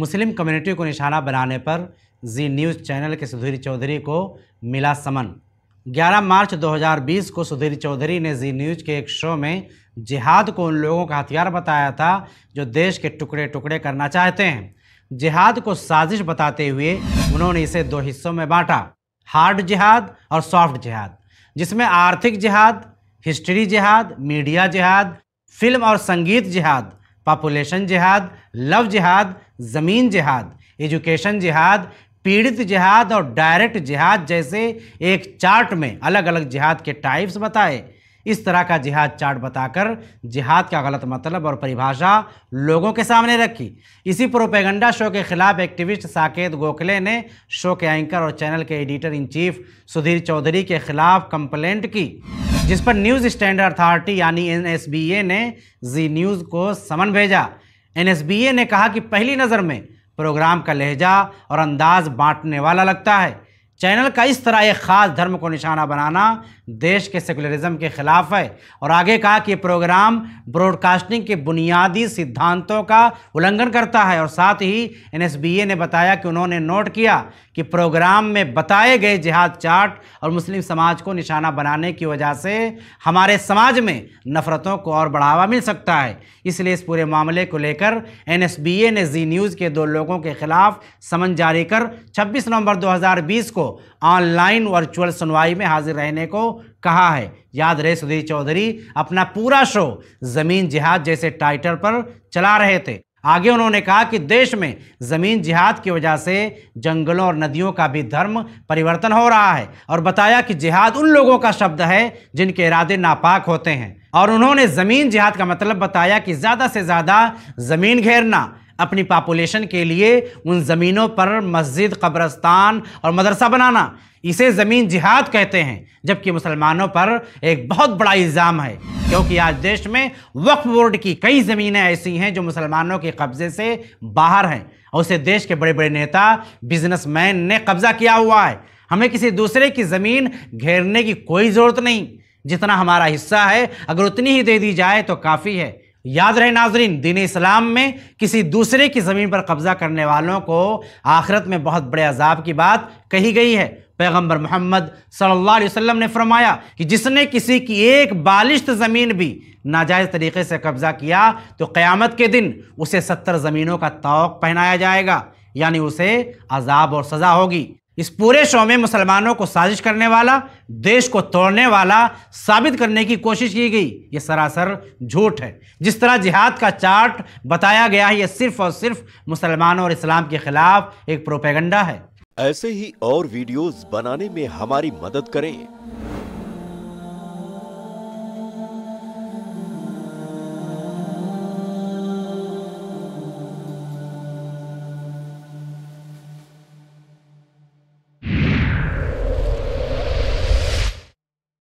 Muslim community को निशाना बनाने पर जी न्यूज़ चैनल के सुधीर चौधरी को मिला समन 11 मार्च 2020 को सुधीर चौधरी ने जी न्यूज़ के एक शो में जिहाद को उन लोगों का हथियार बताया था जो देश के टुकड़े टुकड़े करना चाहते हैं जिहाद को साजिश बताते हुए उन्होंने इसे दो हिस्सों में बांटा हार्ड जिहाद और सॉफ्ट जिहाद जिसमें आर्थिक जिहाद हिस्ट्री जिहाद मीडिया जिहाद फिल्म और संगीत जिहाद पॉपुलेशन जिहाद लव जिहाद ज़मीन जिहाद एजुकेशन जिहाद पीड़ित जिहाद और डायरेक्ट जिहाद जैसे एक चार्ट में अलग अलग जिहाद के टाइप्स बताए इस तरह का जिहाद चार्ट बताकर जिहाद का गलत मतलब और परिभाषा लोगों के सामने रखी इसी प्रोपेगंडा शो के खिलाफ एक्टिविस्ट साकेत गोखले ने शो के एंकर और चैनल के editor in chief Sudhir Chaudhary के खिलाफ कंप्लेंट की जिस पर न्यूज़ स्टैंडर्ड अथॉरिटी यानी एन ने जी न्यूज़ को समन भेजा एन ने कहा कि पहली नज़र में प्रोग्राम का लहजा और अंदाज बांटने वाला लगता है चैनल का इस तरह एक ख़ास धर्म को निशाना बनाना देश के सेकुलरिज्म के ख़िलाफ़ है और आगे कहा कि प्रोग्राम ब्रॉडकास्टिंग के बुनियादी सिद्धांतों का उल्लंघन करता है और साथ ही एनएसबीए ने बताया कि उन्होंने नोट किया कि प्रोग्राम में बताए गए जिहाद चार्ट और मुस्लिम समाज को निशाना बनाने की वजह से हमारे समाज में नफ़रतों को और बढ़ावा मिल सकता है इसलिए इस पूरे मामले को लेकर एन ने जी न्यूज़ के दो लोगों के खिलाफ समन जारी कर छब्बीस नवंबर दो को ऑनलाइन वर्चुअल सुनवाई में हाजिर रहने को कहा है याद रहे सुधीर चौधरी अपना पूरा शो ज़मीन जिहाद जैसे टाइटल पर चला रहे थे आगे उन्होंने कहा कि देश में ज़मीन जिहाद की वजह से जंगलों और नदियों का भी धर्म परिवर्तन हो रहा है और बताया कि जिहाद उन लोगों का शब्द है जिनके इरादे नापाक होते हैं और उन्होंने ज़मीन जिहाद का मतलब बताया कि ज़्यादा से ज़्यादा ज़मीन घेरना अपनी पापुलेशन के लिए उन ज़मीनों पर मस्जिद कब्रस्तान और मदरसा बनाना इसे ज़मीन जिहाद कहते हैं जबकि मुसलमानों पर एक बहुत बड़ा इल्ज़ाम है क्योंकि आज देश में वक्फ बोर्ड की कई ज़मीनें ऐसी हैं जो मुसलमानों के कब्ज़े से बाहर हैं और उसे देश के बड़े बड़े नेता बिजनेसमैन ने कब्ज़ा किया हुआ है हमें किसी दूसरे की ज़मीन घेरने की कोई ज़रूरत नहीं जितना हमारा हिस्सा है अगर उतनी ही दे दी जाए तो काफ़ी है याद रहे नाजरीन दीन इस्लाम में किसी दूसरे की ज़मीन पर कब्ज़ा करने वालों को आखिरत में बहुत बड़े अजाब की बात कही गई है पैगम्बर मोहम्मद सल्लल्लाहु अलैहि वसल्लम ने फरमाया कि जिसने किसी की एक बालिश ज़मीन भी नाजायज़ तरीके से कब्ज़ा किया तो क़्यामत के दिन उसे सत्तर ज़मीनों का तोक़ पहनाया जाएगा यानी उसे अजाब और सज़ा होगी इस पूरे शो में मुसलमानों को साजिश करने वाला देश को तोड़ने वाला साबित करने की कोशिश की गई ये सरासर झूठ है जिस तरह जिहाद का चार्ट बताया गया है ये सिर्फ और सिर्फ मुसलमानों और इस्लाम के खिलाफ एक प्रोपेगंडा है ऐसे ही और वीडियोस बनाने में हमारी मदद करें